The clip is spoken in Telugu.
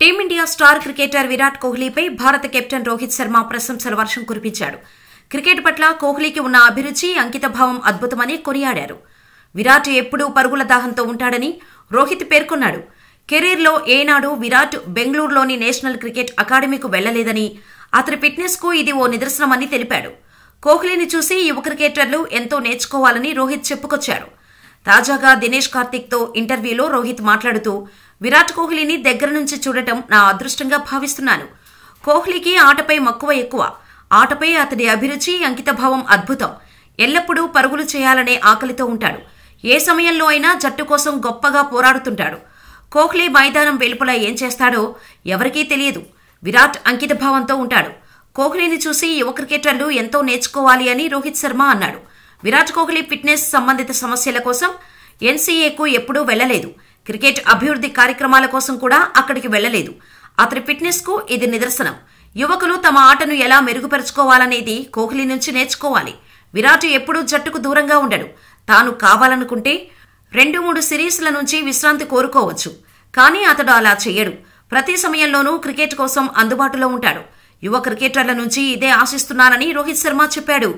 టీమిండియా స్టార్ క్రికెటర్ విరాట్ కోహ్లీపై భారత కెప్టెన్ రోహిత్ శర్మ ప్రశంసల వర్షం కురిపించాడు క్రికెట్ పట్ల కోహ్లీకి ఉన్న అభిరుచి అంకితభావం అద్భుతమని కొనియాడారు విరాట్ ఎప్పుడూ పరుగుల దాహంతో ఉంటాడని రోహిత్ పేర్కొన్నాడు కెరీర్లో ఏనాడు విరాట్ బెంగళూరులోని నేషనల్ క్రికెట్ అకాడమీకు వెళ్లలేదని అతని ఫిట్నెస్కు ఇది ఓ నిదర్శనమని తెలిపాడు కోహ్లీని చూసి యువ క్రికెటర్లు ఎంతో నేర్చుకోవాలని రోహిత్ చెప్పుకొచ్చారు తాజాగా దినేష్ కార్తిక్తో ఇంటర్వ్యూలో రోహిత్ మాట్లాడుతూ విరాట్ కోహ్లీని దగ్గర నుంచి చూడటం నా అదృష్టంగా భావిస్తున్నాను కోహ్లీకి ఆటపై మక్కువ ఎక్కువ ఆటపై అతడి అభిరుచి అంకితభావం అద్భుతం ఎల్లప్పుడూ పరుగులు చేయాలనే ఆకలితో ఉంటాడు ఏ సమయంలో అయినా జట్టు కోసం గొప్పగా పోరాడుతుంటాడు కోహ్లీ మైదానం వెలుపల ఏం చేస్తాడో ఎవరికీ తెలియదు విరాట్ అంకితభావంతో ఉంటాడు కోహ్లీని చూసి యువ క్రికెటర్లు ఎంతో నేర్చుకోవాలి అని రోహిత్ శర్మ అన్నాడు విరాట్ కోహ్లీ ఫిట్నెస్ సంబంధిత సమస్యల కోసం ఎన్సీఏకు ఎప్పుడూ వెళ్లలేదు క్రికెట్ అభివృద్ధి కార్యక్రమాల కోసం కూడా అక్కడికి వెళ్లలేదు అతని ఫిట్నెస్కు ఇది నిదర్శనం యువకులు తమ ఆటను ఎలా మెరుగుపరుచుకోవాలనేది కోహ్లీ నుంచి నేర్చుకోవాలి విరాట్ ఎప్పుడూ జట్టుకు దూరంగా ఉండడు తాను కావాలనుకుంటే రెండు మూడు సిరీస్ల నుంచి విశ్రాంతి కోరుకోవచ్చు కానీ అతడు అలా చేయడు ప్రతి సమయంలోనూ క్రికెట్ కోసం అందుబాటులో ఉంటాడు యువ క్రికెటర్ల నుంచి ఇదే ఆశిస్తున్నానని రోహిత్ శర్మ చెప్పాడు